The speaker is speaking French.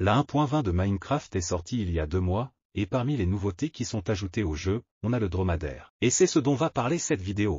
La 1.20 de Minecraft est sortie il y a deux mois, et parmi les nouveautés qui sont ajoutées au jeu, on a le dromadaire. Et c'est ce dont va parler cette vidéo.